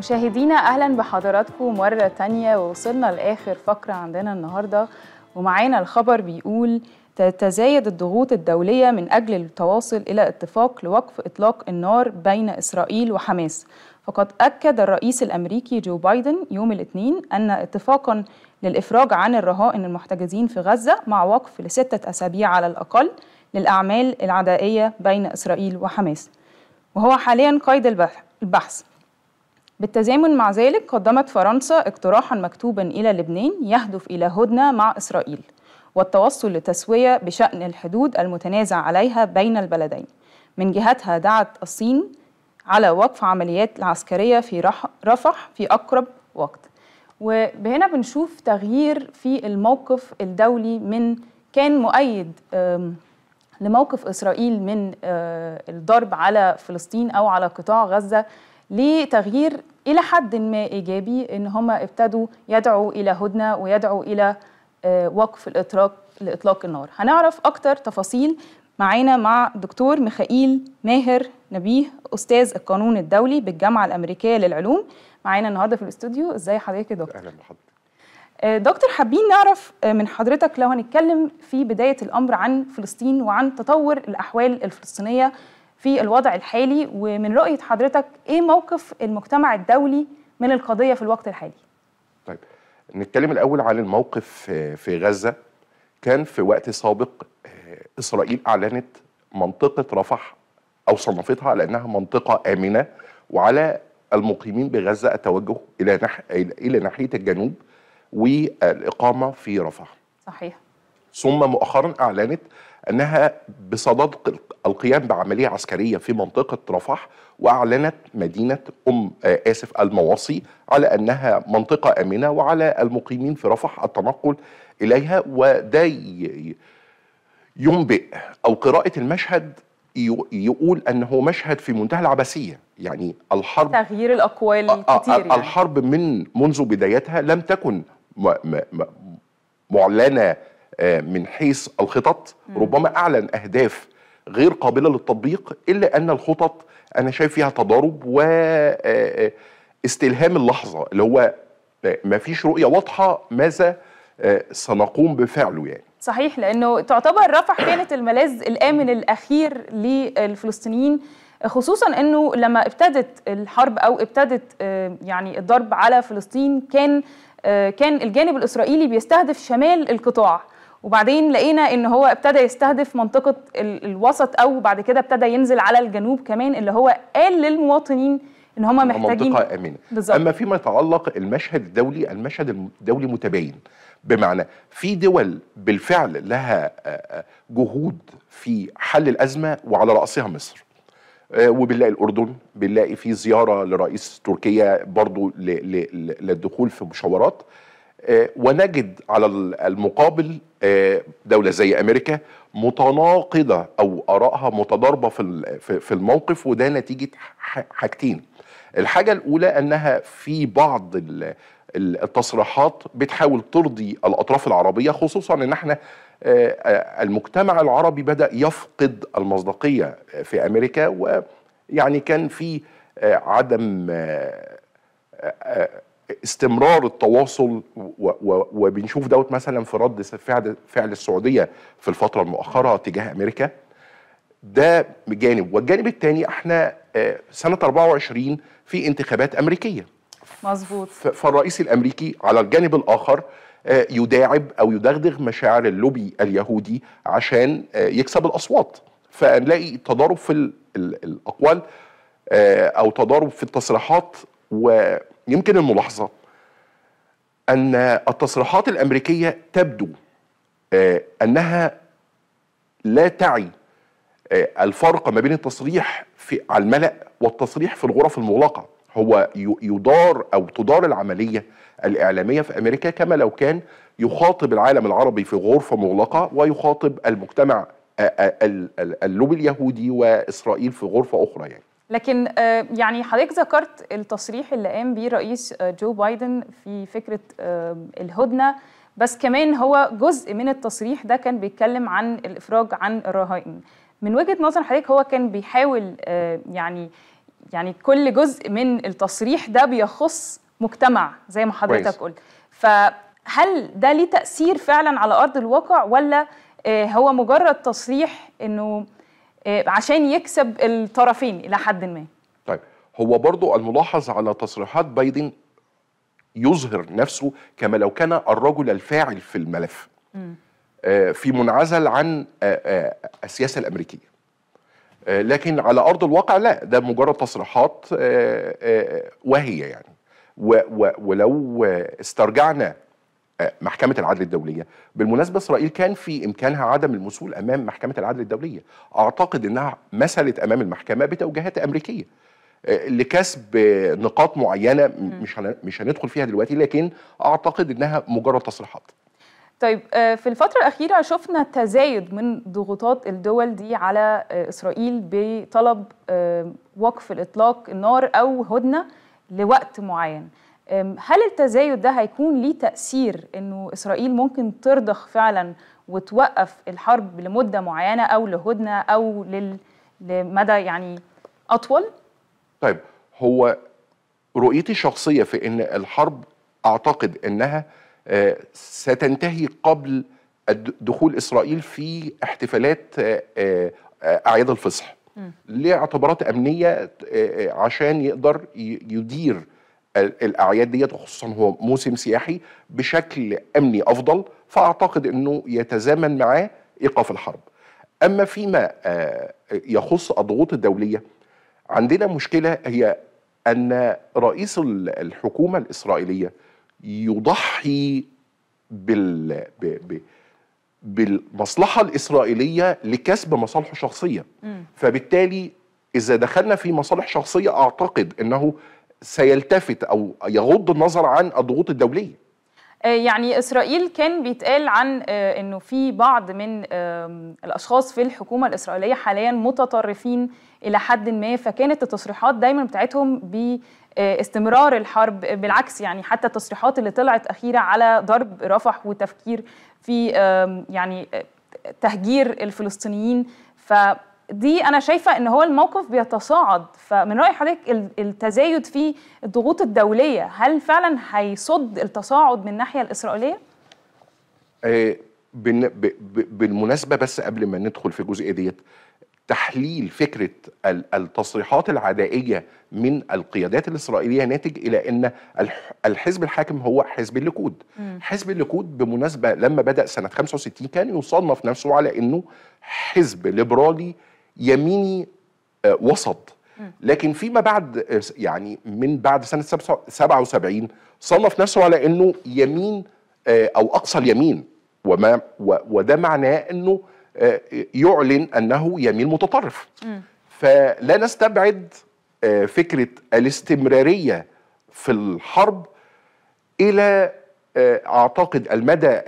مشاهدينا أهلا بحضراتكم مرة تانية ووصلنا لآخر فقرة عندنا النهاردة ومعانا الخبر بيقول تتزايد الضغوط الدولية من أجل التواصل إلى اتفاق لوقف إطلاق النار بين إسرائيل وحماس فقد أكد الرئيس الأمريكي جو بايدن يوم الاثنين أن اتفاقا للإفراج عن الرهائن المحتجزين في غزة مع وقف لستة أسابيع على الأقل للأعمال العدائية بين إسرائيل وحماس وهو حاليا قيد البحث بالتزامن مع ذلك قدمت فرنسا اقتراحا مكتوبا إلى لبنان يهدف إلى هدنة مع إسرائيل والتوصل لتسوية بشأن الحدود المتنازع عليها بين البلدين من جهتها دعت الصين على وقف عمليات العسكرية في رفح في أقرب وقت وهنا بنشوف تغيير في الموقف الدولي من كان مؤيد لموقف إسرائيل من آه، الضرب على فلسطين أو على قطاع غزة لتغيير إلى حد ما إيجابي إن هم ابتدوا يدعوا إلى هدنة ويدعوا إلى آه، وقف الاطراق لإطلاق النار هنعرف أكتر تفاصيل معانا مع دكتور ميخائيل ماهر نبيه أستاذ القانون الدولي بالجامعة الأمريكية للعلوم معانا النهاردة في الاستوديو إزاي حضرتك يا دكتور أهلا بحضرتك آه، دكتور حابين نعرف آه، من حضرتك لو هنتكلم في بداية الأمر عن فلسطين وعن تطور الأحوال الفلسطينية في الوضع الحالي ومن رؤية حضرتك إيه موقف المجتمع الدولي من القضية في الوقت الحالي؟ طيب نتكلم الأول عن الموقف في غزة كان في وقت سابق آه، إسرائيل أعلنت منطقة رفح أو صنفتها على أنها منطقة آمنة وعلى المقيمين بغزة التوجه إلى نح... إلى ناحية الجنوب والإقامة في رفح صحيح ثم مؤخرا أعلنت انها بصدد القيام بعمليه عسكريه في منطقه رفح واعلنت مدينه ام اسف المواصي على انها منطقه امنه وعلى المقيمين في رفح التنقل اليها وده ينبئ او قراءه المشهد يقول انه مشهد في منتهى العبثيه يعني الحرب تغيير الاقوال آه، آه، كتير يعني. الحرب من منذ بدايتها لم تكن معلنه آه، من حيث الخطط ربما أعلن أهداف غير قابلة للتطبيق إلا أن الخطط أنا شايف فيها تضارب و آه، آه، استلهام اللحظة اللي هو ما فيش رؤية واضحة ماذا سنقوم بفعله يعني صحيح لأنه تعتبر رفح كانت الملاذ الآمن الأخير للفلسطينيين خصوصا انه لما ابتدت الحرب او ابتدت يعني الضرب على فلسطين كان كان الجانب الاسرائيلي بيستهدف شمال القطاع وبعدين لقينا ان هو ابتدى يستهدف منطقه الوسط او بعد كده ابتدى ينزل على الجنوب كمان اللي هو قال للمواطنين ان هم محتاجين منطقه امنه بالزبط. اما فيما يتعلق المشهد الدولي المشهد الدولي متباين بمعنى في دول بالفعل لها آه، آه، جهود في حل الازمه وعلى راسها مصر آه، وبنلاقي الاردن بنلاقي في زياره لرئيس تركيا برضو للدخول في مشاورات آه، ونجد على المقابل آه، دولة زي أمريكا متناقضة أو آرائها متضاربة في الموقف وده نتيجة حاجتين الحاجة الأولى أنها في بعض التصريحات بتحاول ترضي الأطراف العربية خصوصا أن احنا آه، المجتمع العربي بدأ يفقد المصداقية في أمريكا ويعني كان في عدم استمرار التواصل وبنشوف دوت مثلا في رد فعل السعوديه في الفتره المؤخره تجاه امريكا ده جانب والجانب الثاني احنا آه، سنه 24 في انتخابات امريكيه مظبوط فالرئيس الامريكي على الجانب الاخر آه، يداعب او يدغدغ مشاعر اللوبي اليهودي عشان آه، يكسب الاصوات فنلاقي تضارب في الاقوال او تضارب في التصريحات و يمكن الملاحظه ان التصريحات الامريكيه تبدو آه، انها لا تعي آه، الفرق ما بين التصريح في على الملأ والتصريح في الغرف المغلقه هو يدار او تدار العمليه الاعلاميه في امريكا كما لو كان يخاطب العالم العربي في غرفه مغلقه ويخاطب المجتمع اللوبي اليهودي واسرائيل في غرفه اخرى يعني لكن آه، يعني حضرتك ذكرت التصريح اللي قام بيه رئيس آه، جو بايدن في فكره آه، الهدنه بس كمان هو جزء من التصريح ده كان بيتكلم عن الافراج عن الرهائن من وجهه نظر حضرتك هو كان بيحاول يعني يعني كل جزء من التصريح ده بيخص مجتمع زي ما حضرتك قلت فهل ده ليه تاثير فعلا على ارض الواقع ولا هو مجرد تصريح انه آه، عشان يكسب الطرفين الى حد ما طيب هو برضو الملاحظ على تصريحات بايدن يظهر نفسه كما لو كان الرجل الفاعل في الملف آه، في منعزل عن آه، السياسه الامريكيه لكن على ارض الواقع لا ده مجرد تصريحات وهي يعني ولو استرجعنا محكمه العدل الدوليه بالمناسبه اسرائيل كان في امكانها عدم الوصول امام محكمه العدل الدوليه اعتقد انها مثلت امام المحكمه بتوجيهات امريكيه آه، لكسب نقاط معينه مش مش هندخل فيها دلوقتي لكن اعتقد انها مجرد تصريحات طيب آه، في الفترة الأخيرة شفنا تزايد من ضغوطات الدول دي على آه، إسرائيل بطلب وقف الإطلاق النار أو هدنة لوقت معين هل التزايد ده هيكون ليه تأثير أنه إسرائيل ممكن ترضخ فعلا وتوقف الحرب لمدة معينة أو لهدنة أو لل... لمدى يعني أطول؟ طيب هو رؤيتي الشخصية في أن الحرب أعتقد أنها آه، ستنتهي قبل دخول إسرائيل في احتفالات آه، آه، أعياد الفصح لاعتبارات أمنية عشان يقدر يدير الاعياد ديت وخصوصا هو موسم سياحي بشكل امني افضل فاعتقد انه يتزامن معاه ايقاف الحرب. اما فيما آه، يخص الضغوط الدوليه عندنا مشكله هي ان رئيس الحكومه الاسرائيليه يضحي بال بالمصلحه الاسرائيليه لكسب مصالحه الشخصيه. فبالتالي اذا دخلنا في مصالح شخصيه اعتقد انه سيلتفت او يغض النظر عن الضغوط الدوليه آه، يعني اسرائيل كان بيتقال عن آه، انه في بعض من الاشخاص في الحكومه الاسرائيليه حاليا متطرفين الى حد ما فكانت التصريحات دايما بتاعتهم باستمرار الحرب بالعكس يعني حتى التصريحات اللي طلعت اخيره على ضرب رفح وتفكير في يعني آه، تهجير الفلسطينيين ف دي انا شايفه ان هو الموقف بيتصاعد فمن راي حضرتك التزايد في الضغوط الدوليه هل فعلا هيصد التصاعد من الناحيه الاسرائيليه آه، بالمناسبه بس قبل ما ندخل في الجزئيه ديت تحليل فكره التصريحات العدائيه من القيادات الاسرائيليه ناتج الى ان الحزب الحاكم هو حزب الليكود. حزب الليكود بمناسبه لما بدا سنه 65 كان يصنف نفسه على انه حزب ليبرالي يميني آه، وسط لكن فيما بعد يعني من بعد سنه 77 صنف نفسه على انه يمين آه، او اقصى اليمين وما وده معناه انه آه، يعلن انه يمين متطرف فلا نستبعد فكره الاستمراريه في الحرب الى آه، اعتقد المدى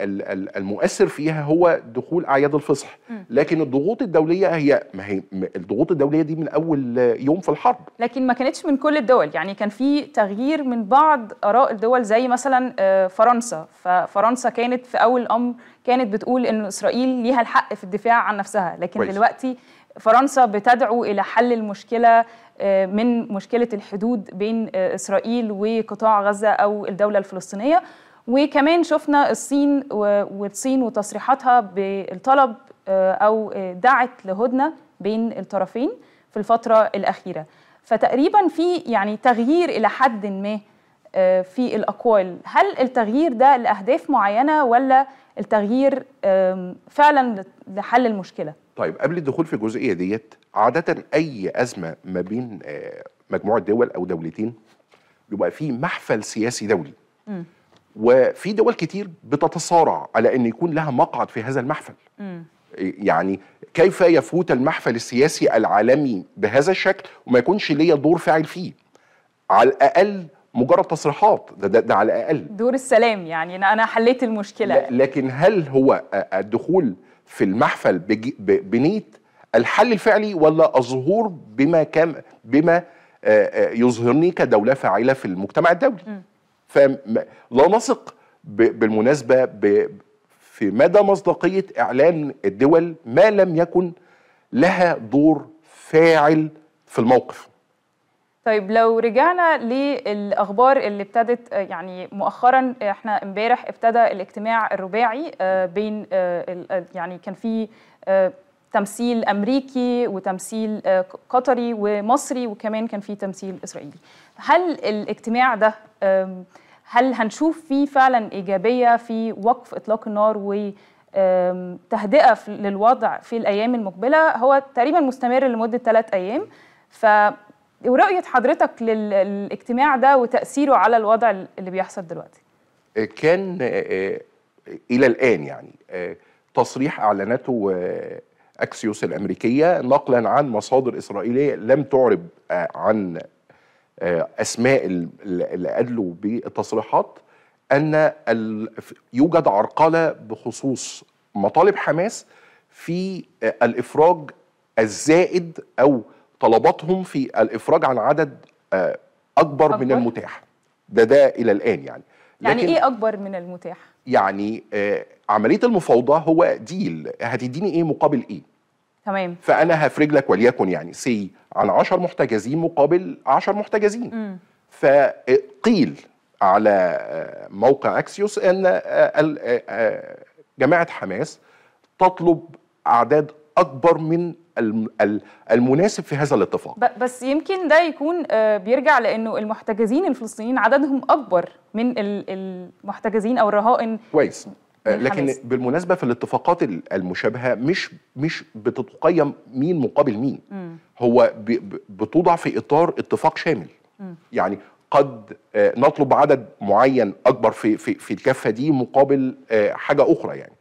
المؤثر فيها هو دخول اعياد الفصح لكن الضغوط الدوليه هي ما هي الضغوط الدوليه دي من اول يوم في الحرب لكن ما كانتش من كل الدول يعني كان في تغيير من بعض اراء الدول زي مثلا آه، فرنسا ففرنسا كانت في اول الامر كانت بتقول ان اسرائيل ليها الحق في الدفاع عن نفسها لكن كويس. دلوقتي فرنسا بتدعو الى حل المشكله آه، من مشكله الحدود بين اسرائيل وقطاع غزه او الدوله الفلسطينيه وكمان شفنا الصين والصين وتصريحاتها بالطلب آه، او آه، دعت لهدنه بين الطرفين في الفتره الاخيره فتقريبا في يعني تغيير الى حد ما آه، في الاقوال هل التغيير ده لاهداف معينه ولا التغيير فعلا لحل المشكله طيب قبل الدخول في الجزئيه ديت عاده اي ازمه ما بين مجموعه دول او دولتين بيبقى في محفل سياسي دولي م. وفي دول كتير بتتصارع على ان يكون لها مقعد في هذا المحفل م. يعني كيف يفوت المحفل السياسي العالمي بهذا الشكل وما يكونش ليا دور فاعل فيه على الاقل مجرد تصريحات ده, ده, ده على الاقل دور السلام يعني انا حليت المشكله لكن هل هو الدخول في المحفل بنيه الحل الفعلي ولا الظهور بما كان بما آه، آه، يظهرني كدوله فاعله في المجتمع الدولي م. فلا نثق بالمناسبة في مدى مصداقية إعلان الدول ما لم يكن لها دور فاعل في الموقف طيب لو رجعنا للاخبار اللي ابتدت آه، يعني مؤخرا آه، احنا امبارح ابتدى الاجتماع الرباعي آه، بين يعني كان في تمثيل امريكي وتمثيل آه، قطري ومصري وكمان كان في تمثيل اسرائيلي هل الاجتماع ده هل هنشوف فيه فعلا ايجابيه في وقف اطلاق النار و تهدئه للوضع في الايام المقبله هو تقريبا مستمر لمده ثلاث ايام ف ورؤيه حضرتك للاجتماع ده وتاثيره على الوضع اللي بيحصل دلوقتي آه، كان آه، الى الان يعني تصريح اعلنته اكسيوس الامريكيه نقلا عن مصادر اسرائيليه لم تعرب آه، عن آه، اسماء اللي ادلوا بالتصريحات ان يوجد عرقله بخصوص مطالب حماس في آه، الافراج الزائد او طلباتهم في الافراج عن عدد اكبر, أكبر. من المتاح ده ده الى الان يعني يعني ايه اكبر من المتاح يعني آه، عمليه المفاوضه هو ديل هتديني ايه مقابل ايه تمام فانا هفرج لك وليكن يعني سي عن 10 محتجزين مقابل 10 محتجزين م. فقيل على آه، موقع اكسيوس ان آه، جماعه حماس تطلب اعداد اكبر من المناسب في هذا الاتفاق بس يمكن ده يكون آه، بيرجع لانه المحتجزين الفلسطينيين عددهم اكبر من المحتجزين او الرهائن كويس آه، لكن حماس. بالمناسبه في الاتفاقات المشابهه مش مش بتتقيم مين مقابل مين م. هو بتوضع في اطار اتفاق شامل م. يعني قد آه، نطلب عدد معين اكبر في في في الكفه دي مقابل حاجه اخرى يعني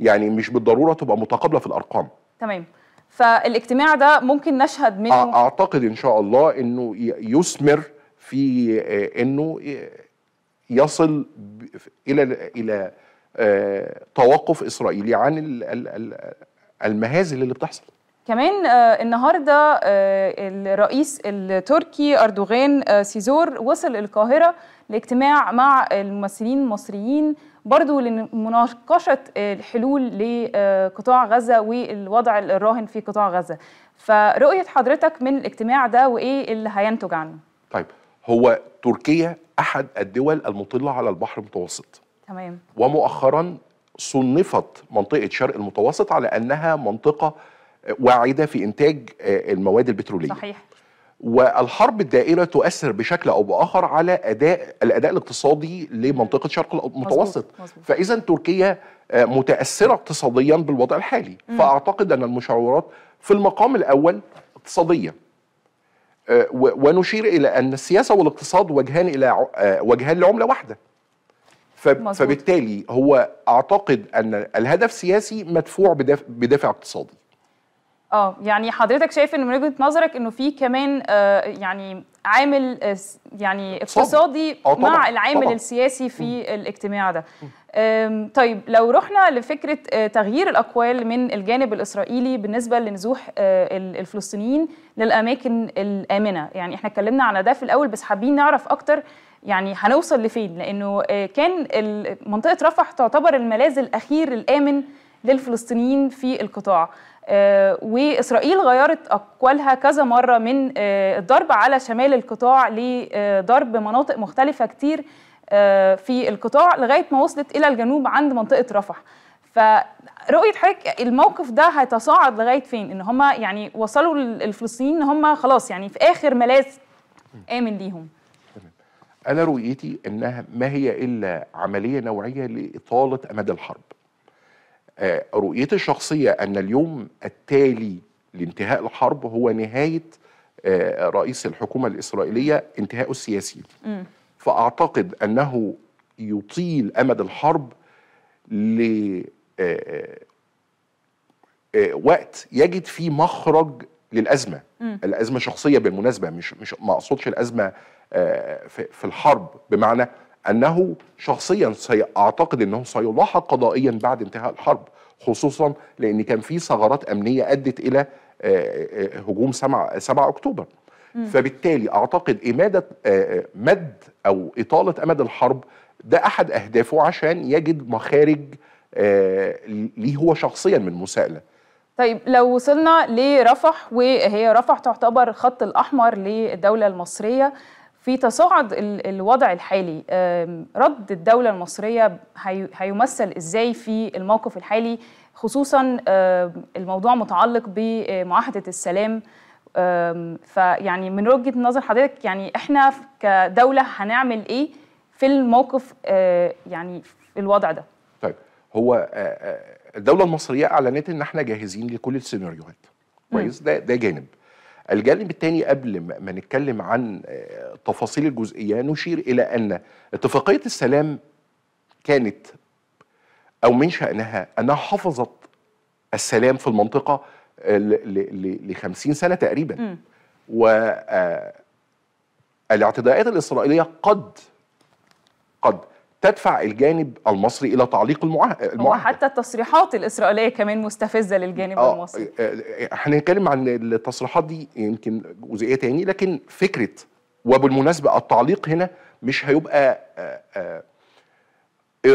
يعني مش بالضروره تبقى متقابله في الارقام تمام فالاجتماع ده ممكن نشهد منه اعتقد ان شاء الله انه يثمر في آه، انه يصل الى الى آه، توقف اسرائيلي عن المهازل اللي بتحصل كمان آه، النهارده الرئيس التركي اردوغان سيزور وصل القاهره لاجتماع مع الممثلين المصريين برضو لمناقشة الحلول لقطاع غزة والوضع الراهن في قطاع غزة فرؤية حضرتك من الاجتماع ده وإيه اللي هينتج عنه طيب هو تركيا أحد الدول المطلة على البحر المتوسط تمام ومؤخرا صنفت منطقة شرق المتوسط على أنها منطقة واعدة في إنتاج المواد البترولية صحيح والحرب الدائره تؤثر بشكل او باخر على اداء الاداء الاقتصادي لمنطقه شرق المتوسط فاذا تركيا آه، متاثره اقتصاديا بالوضع الحالي مم. فاعتقد ان المشاورات في المقام الاول اقتصاديه آه، ونشير الى ان السياسه والاقتصاد وجهان الى آه، وجهان لعمله واحده فبالتالي هو اعتقد ان الهدف سياسي مدفوع بدافع اقتصادي اه يعني حضرتك شايف ان من وجهه نظرك انه في كمان آه يعني عامل آه يعني اقتصادي آه، مع العامل طبعًا. السياسي في الاجتماع ده طيب لو رحنا لفكره آه، تغيير الاقوال من الجانب الاسرائيلي بالنسبه لنزوح آه، الفلسطينيين للاماكن الامنه يعني احنا اتكلمنا على ده في الاول بس حابين نعرف اكتر يعني هنوصل لفين لانه كان منطقه رفح تعتبر الملاذ الاخير الامن للفلسطينيين في القطاع آه، وإسرائيل غيرت أقوالها كذا مرة من آه، الضرب على شمال القطاع لضرب مناطق مختلفة كتير آه، في القطاع لغاية ما وصلت إلى الجنوب عند منطقة رفح فرؤية حضرتك الموقف ده هيتصاعد لغاية فين؟ إن هم يعني وصلوا الفلسطينيين إن هم خلاص يعني في آخر ملاذ آمن ليهم أنا رؤيتي أنها ما هي إلا عملية نوعية لإطالة أمد الحرب آه، رؤيتي الشخصية أن اليوم التالي لانتهاء الحرب هو نهاية آه، رئيس الحكومة الإسرائيلية انتهاءه السياسي م. فأعتقد أنه يطيل أمد الحرب لوقت آه، يجد فيه مخرج للأزمة م. الأزمة شخصية بالمناسبة مش, مش ما أقصدش الأزمة في الحرب بمعنى انه شخصيا اعتقد انه سيلاحق قضائيا بعد انتهاء الحرب خصوصا لان كان في ثغرات امنيه ادت الى آه، آه، هجوم 7 اكتوبر فبالتالي اعتقد اماده آه، مد او اطاله امد الحرب ده احد اهدافه عشان يجد مخارج ليه هو شخصيا من مساءله طيب لو وصلنا لرفح وهي رفح تعتبر الخط الاحمر للدوله المصريه في تصاعد الوضع الحالي رد الدولة المصرية هيمثل ازاي في الموقف الحالي خصوصا الموضوع متعلق بمعاهدة السلام فيعني من وجهة نظر حضرتك يعني احنا كدولة هنعمل ايه في الموقف يعني في الوضع ده طيب هو الدولة المصرية اعلنت ان احنا جاهزين لكل السيناريوهات كويس ده ده جانب الجانب الثاني قبل ما نتكلم عن آه، تفاصيل الجزئيه نشير الى ان اتفاقيه السلام كانت او من شانها انها حفظت السلام في المنطقه آه، ل 50 سنه تقريبا والاعتداءات آه، الاسرائيليه قد قد تدفع الجانب المصري الى تعليق المعاهده وحتى التصريحات الاسرائيليه كمان مستفزه للجانب آه المصري آه، آه، احنا هنتكلم عن التصريحات دي يمكن جزئيه تاني لكن فكره وبالمناسبه التعليق هنا مش هيبقى آآ آه،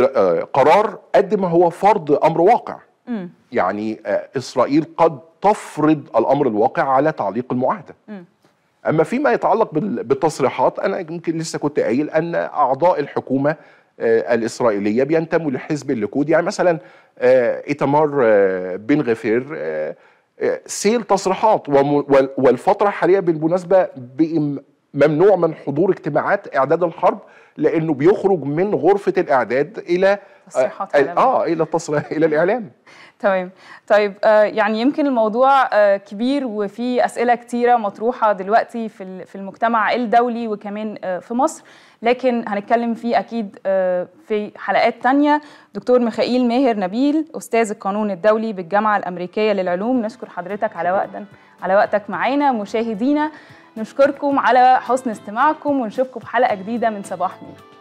آآ قرار قد ما هو فرض امر واقع م. يعني اسرائيل قد تفرض الامر الواقع على تعليق المعاهده م. اما فيما يتعلق بالتصريحات انا يمكن لسه كنت قايل ان اعضاء الحكومه آه، الإسرائيلية بينتموا لحزب الليكود يعني مثلا آه، إيتمار آه، بن غفير سيل تصريحات والفترة الحالية بالمناسبة ممنوع من حضور اجتماعات إعداد الحرب لأنه بيخرج من غرفة الإعداد إلى تصريحات آه, آه إلى التصريح إلى الإعلام تمام طيب يعني يمكن الموضوع كبير وفي أسئلة كثيره مطروحة دلوقتي في المجتمع الدولي وكمان في مصر لكن هنتكلم فيه اكيد آه، في حلقات تانية دكتور ميخائيل ماهر نبيل استاذ القانون الدولي بالجامعه الامريكيه للعلوم نشكر حضرتك على وقتا على وقتك معانا مشاهدينا نشكركم على حسن استماعكم ونشوفكم في حلقه جديده من صباح نور